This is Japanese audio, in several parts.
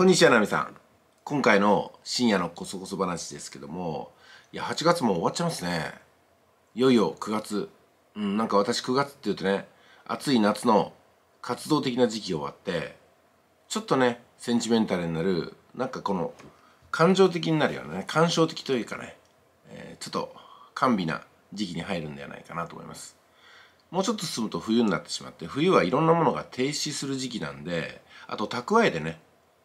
こんにちは、なみさん。今回の深夜のコソコソ話ですけども、いや、8月も終わっちゃいますね。いよいよ9月。うん、なんか私9月って言うとね、暑い夏の活動的な時期終わって、ちょっとね、センチメンタルになる、なんかこの、感情的になるようなね、感傷的というかね、えー、ちょっと、甘美な時期に入るんではないかなと思います。もうちょっと進むと冬になってしまって、冬はいろんなものが停止する時期なんで、あと蓄えでね、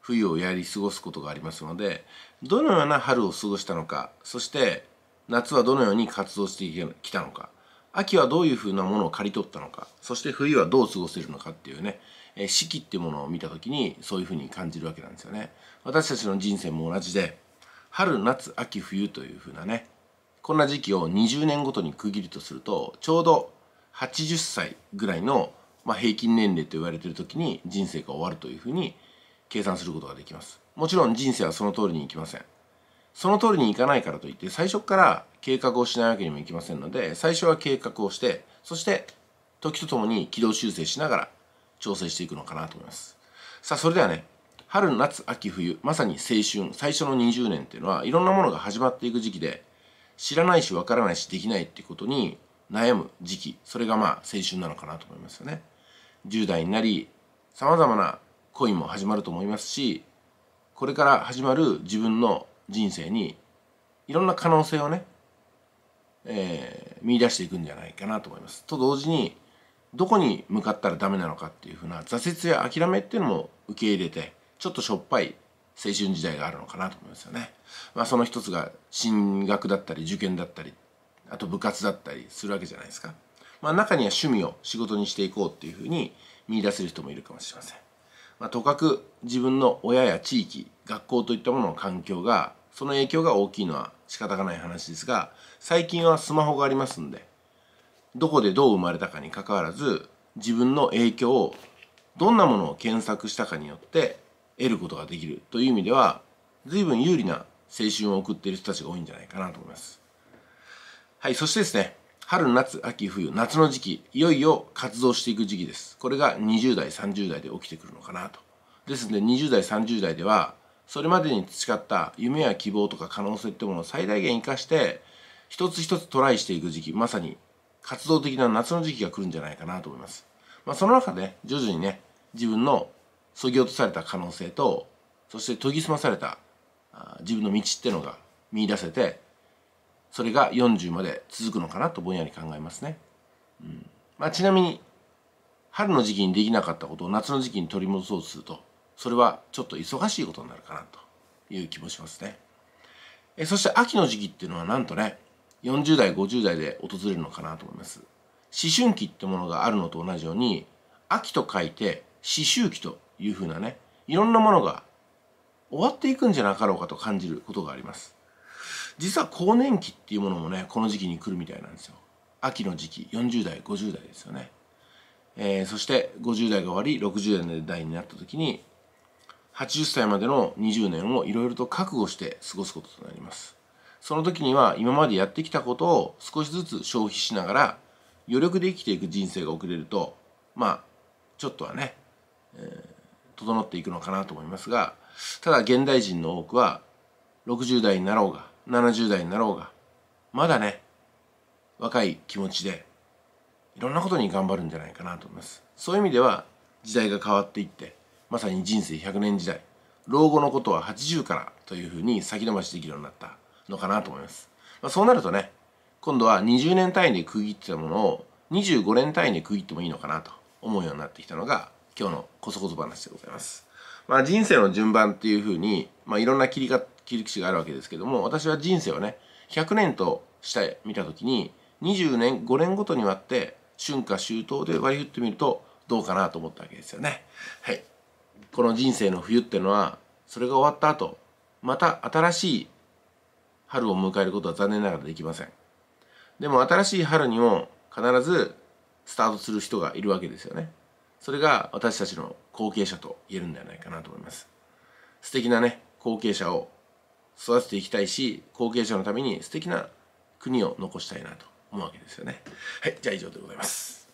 冬をやり過ごすことがありますのでどのような春を過ごしたのかそして夏はどのように活動してきたのか秋はどういうふうなものを刈り取ったのかそして冬はどう過ごせるのかっていうね四季っていうものを見た時にそういうふうに感じるわけなんですよね私たちの人生も同じで春夏秋冬というふうなねこんな時期を20年ごとに区切るとするとちょうど80歳ぐらいの、まあ、平均年齢と言われてる時に人生が終わるというふうに計算することができます。もちろん人生はその通りにいきません。その通りにいかないからといって最初から計画をしないわけにもいきませんので最初は計画をしてそして時とともに軌道修正しながら調整していくのかなと思います。さあそれではね春夏秋冬まさに青春最初の20年っていうのはいろんなものが始まっていく時期で知らないしわからないしできないっていうことに悩む時期それがまあ青春なのかなと思いますよね。10代になり様々な恋も始まると思いますしこれから始まる自分の人生にいろんな可能性をね、えー、見出していくんじゃないかなと思います。と同時にどこに向かったらダメなのかっていうふうな挫折や諦めっていうのも受け入れてちょっとしょっぱい青春時代があるのかなと思いますよね。まあ、その一つが進学だったり受験だったりあと部活だったりするわけじゃないですか。まあ、中には趣味を仕事にしていこうっていうふうに見出せる人もいるかもしれません。まあ、とかく自分の親や地域学校といったものの環境がその影響が大きいのは仕方がない話ですが最近はスマホがありますんでどこでどう生まれたかにかかわらず自分の影響をどんなものを検索したかによって得ることができるという意味では随分有利な青春を送っている人たちが多いんじゃないかなと思います。はい、そしてですね春夏秋冬夏の時期いよいよ活動していく時期ですこれが20代30代で起きてくるのかなとですので20代30代ではそれまでに培った夢や希望とか可能性ってものを最大限生かして一つ一つトライしていく時期まさに活動的な夏の時期が来るんじゃないかなと思います、まあ、その中で徐々にね自分のそぎ落とされた可能性とそして研ぎ澄まされた自分の道ってのが見出せてそれが40まで続くのかなとぼんやり考えますね。うんまあ、ちなみに春の時期にできなかったことを夏の時期に取り戻そうとするとそれはちょっと忙しいことになるかなという気もしますね。えそして秋の時期っていうのはなんとね40代50代で訪れるのかなと思います。思春期ってものがあるのと同じように秋と書いて思春期というふうなねいろんなものが終わっていくんじゃなかろうかと感じることがあります。実は更年期っていうものもねこの時期に来るみたいなんですよ秋の時期40代50代ですよね、えー、そして50代が終わり60代になった時に80歳までの20年をいろいろと覚悟して過ごすこととなりますその時には今までやってきたことを少しずつ消費しながら余力で生きていく人生が送れるとまあちょっとはね、えー、整っていくのかなと思いますがただ現代人の多くは60代になろうが70代になろうがまだね若い気持ちでいろんなことに頑張るんじゃないかなと思いますそういう意味では時代が変わっていってまさに人生100年時代老後のことは80からというふうに先延ばしできるようになったのかなと思います、まあ、そうなるとね今度は20年単位で区切ってたものを25年単位で区切ってもいいのかなと思うようになってきたのが今日のコソコソ話でございます、まあ、人生の順番っていうふうに、まあ、いろんな切り方切り口があるわけですけども私は人生をね100年として見た時に20年5年ごとに割って春夏秋冬で割り振ってみるとどうかなと思ったわけですよね。はい、この人生の冬っていうのはそれが終わった後また新しい春を迎えることは残念ながらできません。でも新しい春にも必ずスタートする人がいるわけですよね。それが私たちの後継者と言えるんではないかなと思います。素敵なね、後継者を育てていきたいし後継者のために素敵な国を残したいなと思うわけですよね。はい、じゃあ以上でございます。